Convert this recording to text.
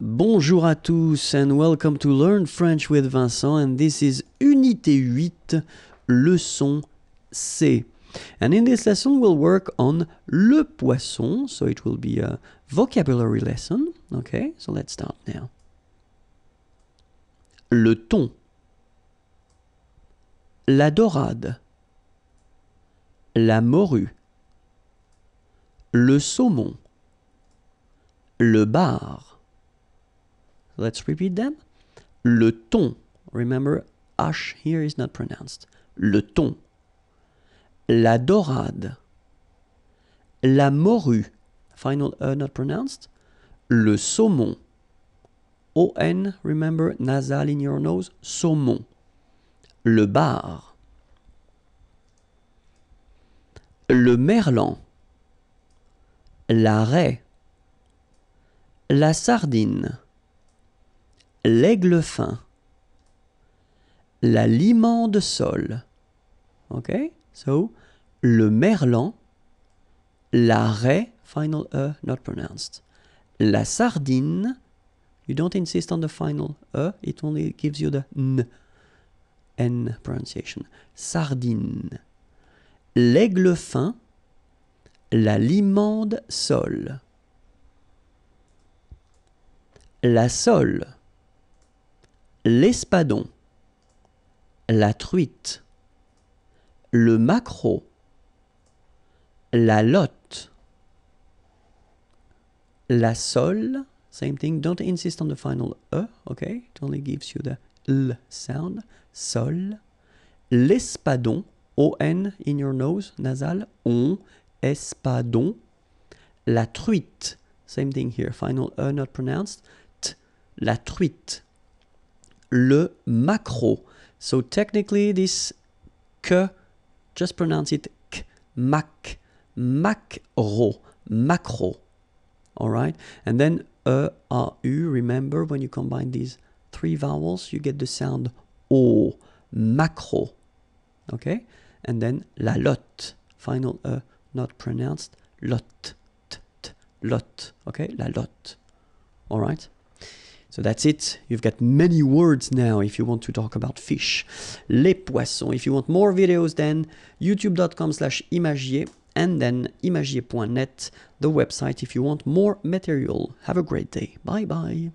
Bonjour à tous and welcome to Learn French with Vincent and this is Unité 8, leçon C. And in this lesson we'll work on le poisson, so it will be a vocabulary lesson. Okay, so let's start now. Le thon. La dorade. La morue. Le saumon. Le bar Let's repeat them. Le ton. Remember, H here is not pronounced. Le ton. La dorade. La morue. Final E not pronounced. Le saumon. O-N, remember, nasal in your nose, saumon. Le bar. Le merlan. La raie. La sardine l'aigle fin, la limande sol, ok, so le merlan, la raie, final e not pronounced, la sardine, you don't insist on the final e, it only gives you the n, pronunciation, sardine, l'aigle fin, la limande sol. La sole l'espadon, la truite, le maquereau, la lotte, la sole, same thing, don't insist on the final E, okay? It only gives you the L sound, sol, l'espadon, O-N in your nose, nasal, on, espadon, la truite, same thing here, final E not pronounced, t, la truite, le macro. So technically this que, just pronounce it k, mac, macro, macro. All right, and then e, a, u. Remember when you combine these three vowels, you get the sound o, macro. Okay, and then la lot, final e, not pronounced, lot, t, t, lot. Okay, la lot. All right. So that's it. You've got many words now if you want to talk about fish. Les poissons. If you want more videos, then youtube.com slash imagier and then imagier.net, the website if you want more material. Have a great day. Bye bye.